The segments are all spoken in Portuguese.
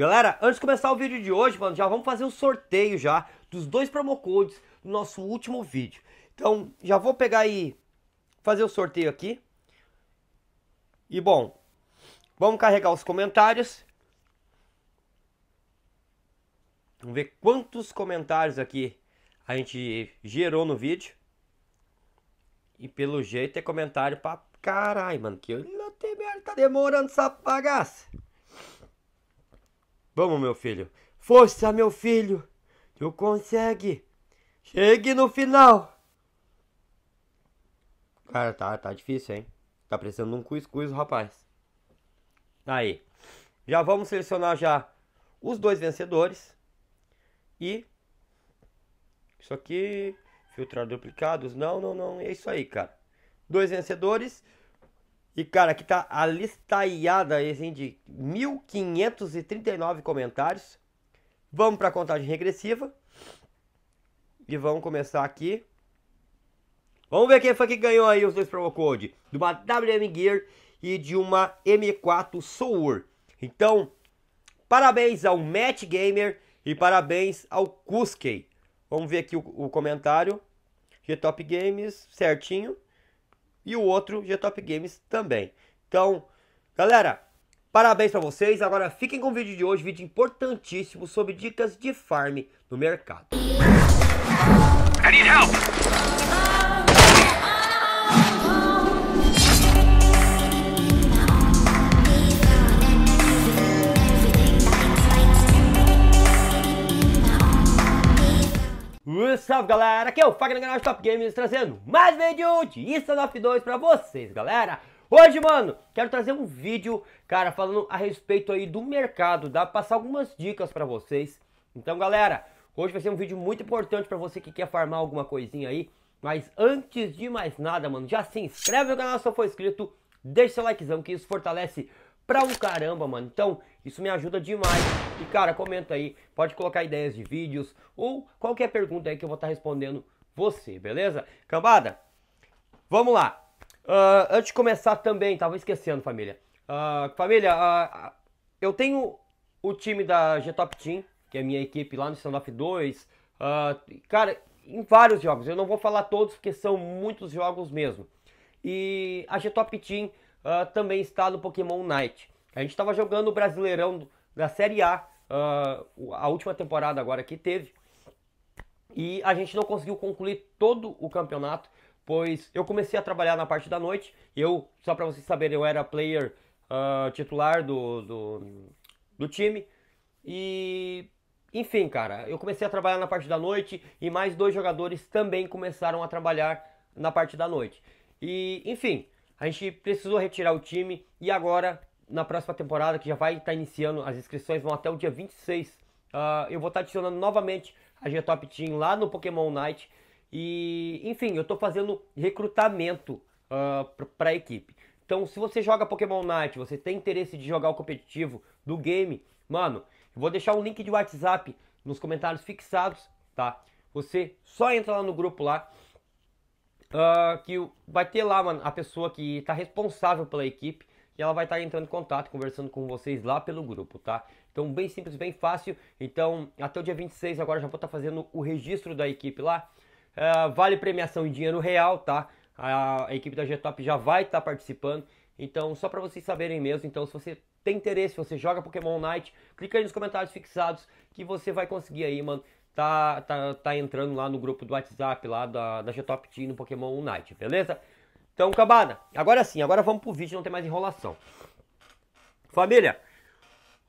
Galera, antes de começar o vídeo de hoje, mano, já vamos fazer o um sorteio já dos dois promo codes do nosso último vídeo. Então, já vou pegar e fazer o sorteio aqui. E bom, vamos carregar os comentários. Vamos ver quantos comentários aqui a gente gerou no vídeo. E pelo jeito é comentário pra caralho, mano. Que eu até merda, tá demorando essa bagaça. Vamos, meu filho. Força, meu filho. Tu consegue. Chegue no final. Cara, tá, tá difícil, hein? Tá precisando de um cuscuz, rapaz. Aí. Já vamos selecionar já os dois vencedores. E isso aqui, filtrar duplicados, não, não, não, é isso aí, cara. Dois vencedores, e cara, aqui tá a listaiada aí, assim, de 1539 comentários. Vamos para a contagem regressiva. E vamos começar aqui. Vamos ver quem foi que ganhou aí os dois promo code. De uma WM Gear e de uma M4 Sour. Então, parabéns ao Matt Gamer e parabéns ao Kuskey. Vamos ver aqui o, o comentário. G Top Games, certinho e o outro G-Top Games também. Então, galera, parabéns para vocês. Agora fiquem com o vídeo de hoje, vídeo importantíssimo sobre dicas de farm no mercado. I need help. Salve galera, aqui é o Fagner Canal Top Games trazendo mais vídeo de Instant 2 pra vocês galera Hoje mano, quero trazer um vídeo, cara, falando a respeito aí do mercado, dá passar algumas dicas pra vocês Então galera, hoje vai ser um vídeo muito importante pra você que quer farmar alguma coisinha aí Mas antes de mais nada mano, já se inscreve no canal se não for inscrito, deixa seu likezão que isso fortalece pra um caramba, mano. Então, isso me ajuda demais. E, cara, comenta aí. Pode colocar ideias de vídeos ou qualquer pergunta aí que eu vou estar tá respondendo você, beleza? Cambada, vamos lá. Uh, antes de começar também, tava esquecendo, família. Uh, família, uh, eu tenho o time da G-Top Team, que é a minha equipe lá no Standoff 2. cara, em vários jogos. Eu não vou falar todos porque são muitos jogos mesmo. E a G-Top Team uh, também está no Pokémon Night. A gente estava jogando o Brasileirão da Série A, uh, a última temporada agora que teve, e a gente não conseguiu concluir todo o campeonato, pois eu comecei a trabalhar na parte da noite. Eu, só para vocês saberem, eu era player uh, titular do, do, do time, e enfim, cara, eu comecei a trabalhar na parte da noite e mais dois jogadores também começaram a trabalhar na parte da noite. E, enfim, a gente precisou retirar o time e agora, na próxima temporada, que já vai estar tá iniciando, as inscrições vão até o dia 26. Uh, ah, eu vou estar tá adicionando novamente a G-Top Team lá no Pokémon Night. E, enfim, eu estou fazendo recrutamento uh, ah, para a equipe. Então, se você joga Pokémon Night, você tem interesse de jogar o competitivo do game, mano, eu vou deixar um link de WhatsApp nos comentários fixados, tá? Você só entra lá no grupo lá uh, que vai ter lá, mano, a pessoa que está responsável pela equipe e ela vai estar tá entrando em contato, conversando com vocês lá pelo grupo, tá? Então, bem simples, bem fácil. Então, até o dia 26 agora já vou estar tá fazendo o registro da equipe lá. Uh, vale premiação em dinheiro real, tá? A, a equipe da Getop já vai estar tá participando. Então, só para vocês saberem mesmo, então se você tem interesse, você joga Pokémon Night, clica aí nos comentários fixados que você vai conseguir aí, mano, tá, tá, tá entrando lá no grupo do WhatsApp lá da, da g Team no Pokémon Unite, beleza? Então, cabana, agora sim, agora vamos pro vídeo, não tem mais enrolação. Família,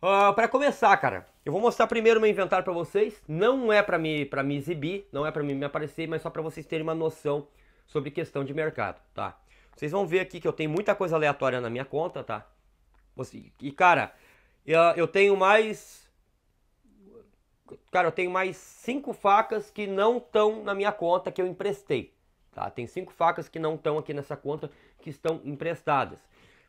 uh, ah, para começar, cara, eu vou mostrar primeiro meu inventário para vocês. Não é para me, pra me exibir, não é para me aparecer, mas só para vocês terem uma noção sobre questão de mercado, tá? Vocês vão ver aqui que eu tenho muita coisa aleatória na minha conta, tá? E, cara, eu tenho mais Cara, eu tenho mais cinco facas que não estão na minha conta que eu emprestei. Tá? Tem cinco facas que não estão aqui nessa conta que estão emprestadas.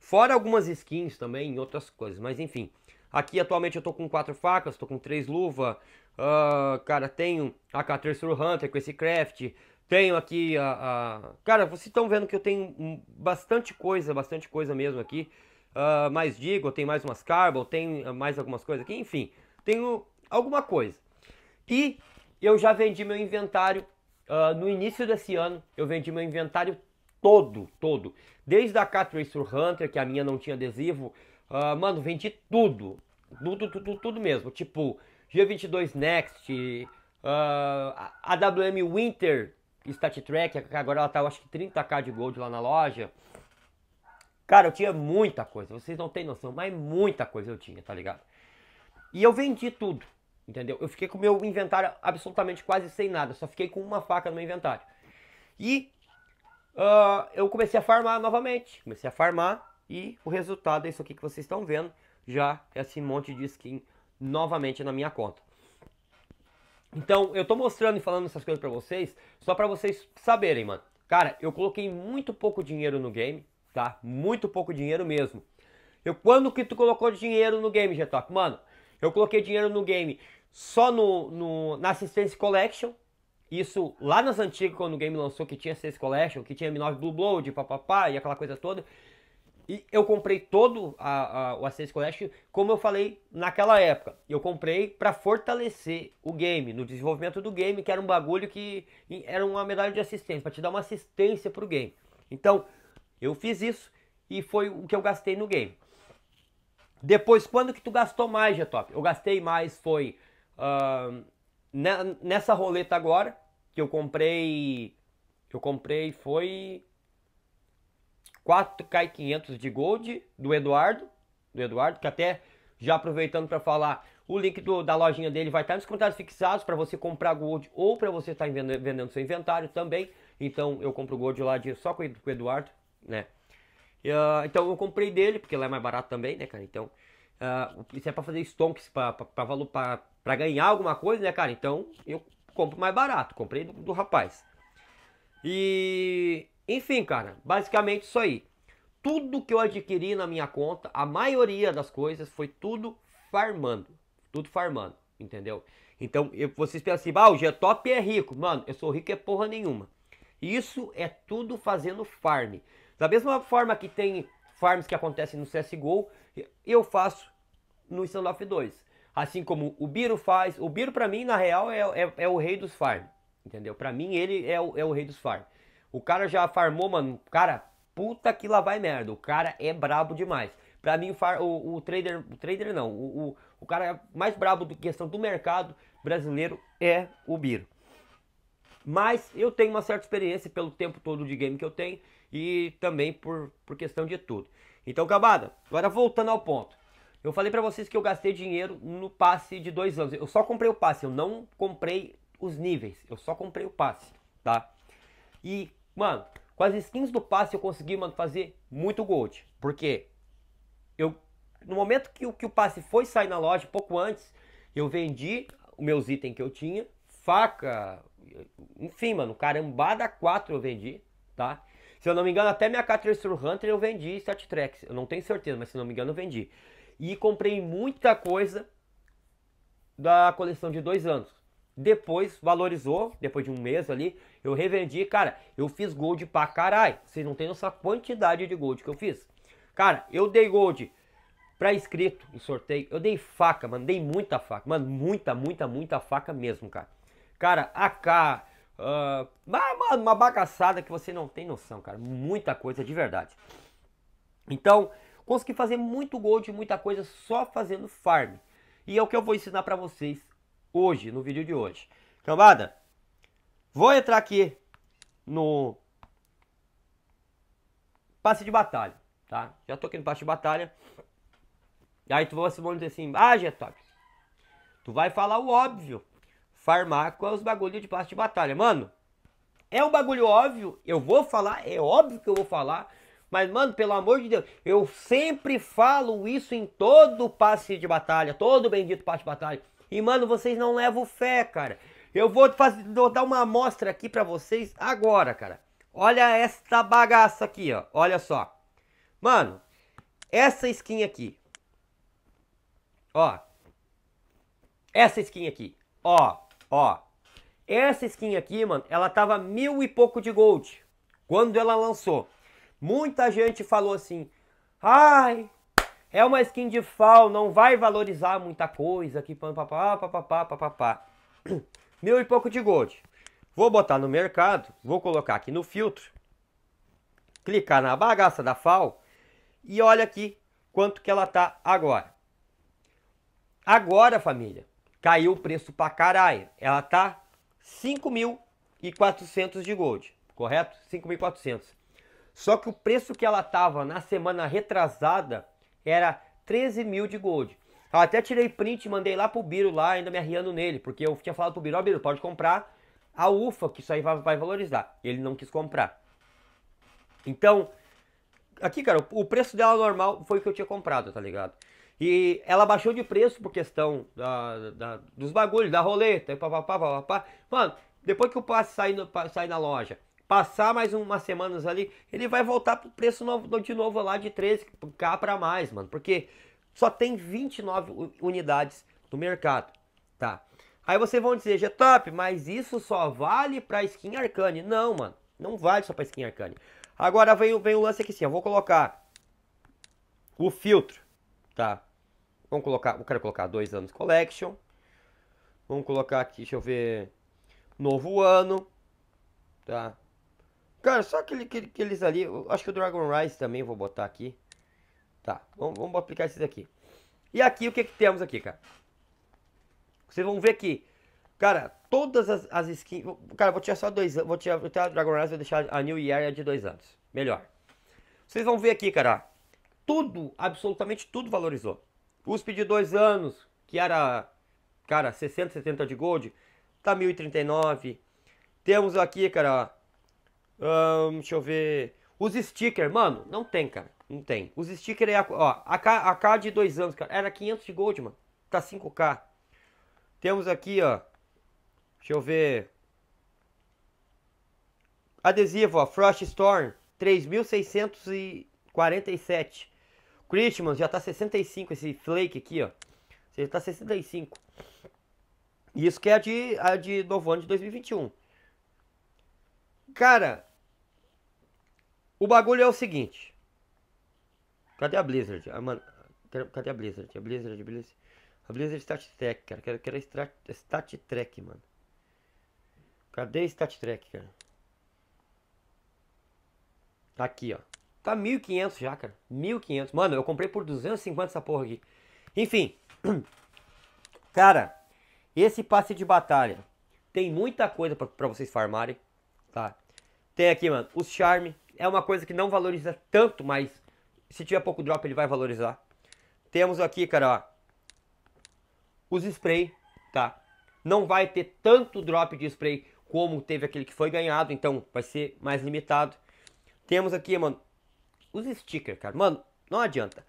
Fora algumas skins também e outras coisas, mas enfim. Aqui atualmente eu tô com quatro facas, tô com três luvas. Uh, ah, cara, tenho a Caterpillar Hunter com esse craft. Tenho aqui a. a... Cara, vocês estão vendo que eu tenho bastante coisa, bastante coisa mesmo aqui. Uh, mais digo, tem mais umas Carbon, tem ah, mais algumas coisas aqui, enfim. Tenho alguma coisa. E eu já vendi meu inventário uh, no início desse ano, eu vendi meu inventário todo, todo. Desde a Catracer Hunter, que a minha não tinha adesivo, uh, mano, vendi tudo, tudo, tudo, tudo mesmo. Tipo, G22 Next, uh, ah, AWM Winter StatTrack, agora ela tá, acho que 30k de gold lá na loja. Cara, eu tinha muita coisa, vocês não têm noção, mas muita coisa eu tinha, tá ligado? E eu vendi tudo entendeu? Eu fiquei com o meu inventário absolutamente quase sem nada, só fiquei com uma faca no meu inventário. E uh, eu comecei a farmar novamente, comecei a farmar e o resultado é isso aqui que vocês estão vendo, já esse monte de skin novamente na minha conta. Então, eu tô mostrando e falando essas coisas pra vocês, só pra vocês saberem, mano. Cara, eu coloquei muito pouco dinheiro no game, tá? Muito pouco dinheiro mesmo. Eu, quando que tu colocou dinheiro no game, Getoc? Mano, eu coloquei dinheiro no game só no, no, na Assistance Collection. Isso lá nas antigas, quando o game lançou, que tinha Assistance Collection, que tinha M9 Blue Blood, papapá, e aquela coisa toda. E eu comprei todo a, a, o assistência Collection, como eu falei naquela época. Eu comprei para fortalecer o game, no desenvolvimento do game, que era um bagulho que era uma medalha de assistência, para te dar uma assistência pro game. Então, eu fiz isso e foi o que eu gastei no game. Depois, quando que tu gastou mais, G-Top? Eu gastei mais foi Uh, nessa roleta agora, que eu comprei. Eu comprei foi 4K500 de Gold do Eduardo. Do Eduardo, que até já aproveitando para falar, o link do, da lojinha dele vai estar tá nos comentários fixados para você comprar Gold ou para você estar tá vendendo, vendendo, seu inventário também. Então eu compro Gold lá de, só com, o Eduardo, né? E, uh, então eu comprei dele, porque lá é mais barato também, né, cara? Então Uh, isso é para fazer stonks, para ganhar alguma coisa, né, cara? Então eu compro mais barato, comprei do, do rapaz. E enfim, cara, basicamente isso aí. Tudo que eu adquiri na minha conta, a maioria das coisas foi tudo farmando, tudo farmando, entendeu? Então eu, vocês pensam assim, ah, o G-Top é rico, mano, eu sou rico é porra nenhuma. Isso é tudo fazendo farm. Da mesma forma que tem farms que acontecem no CSGO, eu faço no Standoff 2. Assim como o Biro faz, o Biro para mim na real é, é, é, o rei dos farm, entendeu? Para mim ele é o, é o rei dos farm. O cara já farmou, mano, cara, puta que lá vai merda, o cara é brabo demais. Pra mim, o, far, o, o, trader, o trader não, o, o, o cara mais brabo do questão do mercado brasileiro é o Biro. Mas eu tenho uma certa experiência pelo tempo todo de game que eu tenho e também por, por questão de tudo. Então, acabada agora voltando ao ponto. Eu falei para vocês que eu gastei dinheiro no passe de dois anos. Eu só comprei o passe, eu não comprei os níveis. Eu só comprei o passe, tá? E, mano, com as skins do passe eu consegui, mano, fazer muito gold. Porque eu, no momento que, que o passe foi sair na loja, pouco antes, eu vendi os meus itens que eu tinha. Faca, enfim, mano, carambada 4 eu vendi, tá? Se eu não me engano, até minha Cater Hunter eu vendi 7 tracks. Eu não tenho certeza, mas se não me engano, eu vendi. E comprei muita coisa da coleção de dois anos. Depois valorizou, depois de um mês ali, eu revendi. Cara, eu fiz gold pra caralho. Vocês não tem nossa quantidade de gold que eu fiz. Cara, eu dei gold pra inscrito em sorteio. Eu dei faca, mano. Dei muita faca. Mano, muita, muita, muita faca mesmo, cara. Cara, AK, Uh, uma bagaçada que você não tem noção, cara. Muita coisa de verdade. Então, consegui fazer muito gol de muita coisa só fazendo farm. E é o que eu vou ensinar para vocês hoje, no vídeo de hoje. Cambada, vou entrar aqui no passe de batalha, tá? Já tô aqui no passe de batalha. E Aí tu vai se dizer assim, ah, Getop, tu vai falar o óbvio farmaco é os bagulho de passe de batalha. Mano, é um bagulho óbvio, eu vou falar, é óbvio que eu vou falar, mas mano, pelo amor de Deus, eu sempre falo isso em todo passe de batalha, todo bendito passe de batalha. E mano, vocês não levam fé, cara. Eu vou, fazer, vou dar uma amostra aqui para vocês agora, cara. Olha esta bagaça aqui, ó. Olha só. Mano, essa skin aqui. Ó. Essa skin aqui. Ó. Ó, essa skin aqui, mano, ela tava mil e pouco de gold quando ela lançou. Muita gente falou assim, ai, é uma skin de FAL, não vai valorizar muita coisa, que papapá, papapá, papapá. Mil e pouco de gold. Vou botar no mercado, vou colocar aqui no filtro, clicar na bagaça da FAL e olha aqui quanto que ela tá agora. Agora, família, Caiu o preço pra caralho. Ela tá 5.400 de gold, correto? 5.400. Só que o preço que ela tava na semana retrasada era 13.000 mil de gold. Eu até tirei print, mandei lá pro Biro lá, ainda me arriando nele, porque eu tinha falado pro Biro, ó oh, Biro, pode comprar a UFA, que isso aí vai, vai valorizar. Ele não quis comprar. Então, aqui, cara, o preço dela normal foi o que eu tinha comprado, tá ligado? E ela baixou de preço por questão da, da dos bagulhos, da roleta, pá, pá. Mano, depois que o passe sair, sair na loja, passar mais umas semanas ali, ele vai voltar pro preço novo, de novo lá de 13k para mais, mano. Porque só tem 29 unidades no mercado, tá? Aí vocês vão dizer, top, mas isso só vale pra skin Arcane. Não, mano, não vale só pra skin Arcane. Agora vem, vem o lance aqui sim, eu vou colocar o filtro, tá? Vamos colocar, eu quero colocar dois anos collection. Vamos colocar aqui, deixa eu ver, novo ano, tá? Cara, só aquele, aquele, aqueles ali, acho que o Dragon Rise também vou botar aqui. Tá, vamos, vamos aplicar esses aqui. E aqui, o que que temos aqui, cara? Vocês vão ver que, cara, todas as, as skins... Cara, vou tirar só dois anos, vou tirar, vou tirar a Dragon Rise, vou deixar a New Year de dois anos. Melhor. Vocês vão ver aqui, cara, tudo, absolutamente tudo valorizou. USP de dois anos, que era, cara, 60, 70 de gold, tá 1.039. Temos aqui, cara, hum, deixa eu ver, os stickers, mano, não tem, cara, não tem. Os stickers, é, ó, a a K de dois anos, cara, era 500 de gold, mano, tá 5k. Temos aqui, ó, deixa eu ver, adesivo, ó, Frost Storm, 3.647. Christmas já tá 65 esse flake aqui, ó. Você já tá 65. isso que é a de, a de novo ano de 2021. Cara, o bagulho é o seguinte. Cadê a Blizzard? A ah, mano, cadê a Blizzard? A Blizzard, a Blizzard. A Blizzard Stat Trek, cara. Quero, quero Stat, Stat Trek, mano. Cadê Stat Trek, cara? Tá aqui, ó. Tá 1.500 já, cara. 1.500. Mano, eu comprei por 250 essa porra aqui. Enfim. Cara, esse passe de batalha tem muita coisa para vocês farmarem, tá? Tem aqui, mano, os charme. É uma coisa que não valoriza tanto, mas se tiver pouco drop ele vai valorizar. Temos aqui, cara, ó, os spray, tá? Não vai ter tanto drop de spray como teve aquele que foi ganhado, então vai ser mais limitado. Temos aqui, mano, os stickers, cara, mano, não adianta.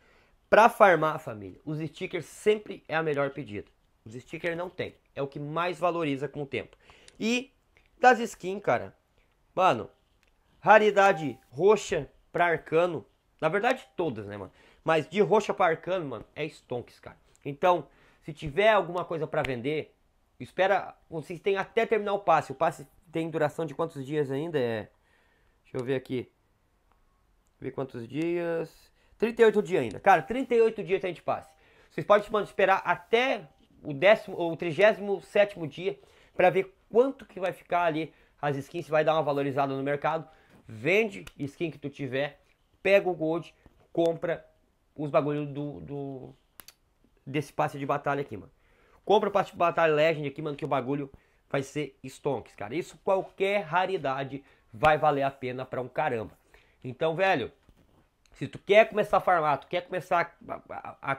Pra farmar a família, os stickers sempre é a melhor pedida. Os stickers não tem. É o que mais valoriza com o tempo. E das skins, cara, mano, raridade roxa pra arcano. Na verdade, todas, né, mano? Mas de roxa pra arcano, mano, é stonks, cara. Então, se tiver alguma coisa para vender, espera. Vocês têm até terminar o passe. O passe tem duração de quantos dias ainda? É. Deixa eu ver aqui. Ver quantos dias. 38 dias ainda. Cara, 38 dias a gente passe. Vocês podem mano, esperar até o, décimo, o 37 dia para ver quanto que vai ficar ali as skins, se vai dar uma valorizada no mercado. Vende skin que tu tiver, pega o gold, compra os bagulhos do, do, desse passe de batalha aqui, mano. Compra o passe de batalha Legend aqui, mano, que o bagulho vai ser stonks, cara. Isso qualquer raridade vai valer a pena pra um caramba. Então, velho, se tu quer começar a farmar, tu quer começar a, a, a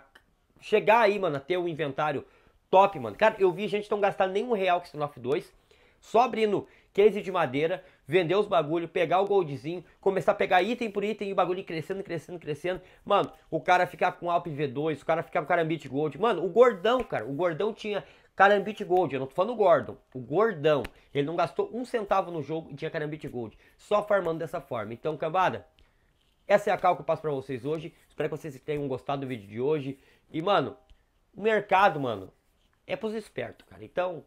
chegar aí, mano, a ter um inventário top, mano. Cara, eu vi gente não gastar nenhum real com Spinoff 2, só abrindo case de madeira, vender os bagulho, pegar o goldzinho, começar a pegar item por item e o bagulho crescendo, crescendo, crescendo. Mano, o cara ficar com Alp V2, o cara ficar com Carambit Gold. Mano, o gordão, cara, o gordão tinha Carambit Gold, eu não tô falando Gordon, o Gordão. Ele não gastou um centavo no jogo e tinha Carambit Gold. Só farmando dessa forma. Então, cambada, essa é a cal que eu passo pra vocês hoje. Espero que vocês tenham gostado do vídeo de hoje. E, mano, o mercado, mano, é pros espertos, cara. Então,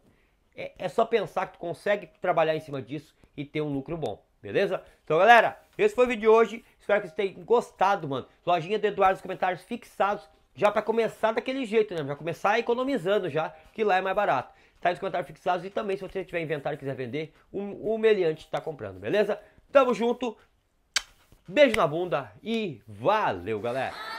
é, é só pensar que tu consegue trabalhar em cima disso e ter um lucro bom. Beleza? Então, galera, esse foi o vídeo de hoje. Espero que vocês tenham gostado, mano. Lojinha do Eduardo, os comentários fixados já para começar daquele jeito, né? Já começar economizando já, que lá é mais barato. Tá nos comentários fixados e também se você tiver inventário e quiser vender, o, o meliante está comprando, beleza? Tamo junto, beijo na bunda e valeu, galera!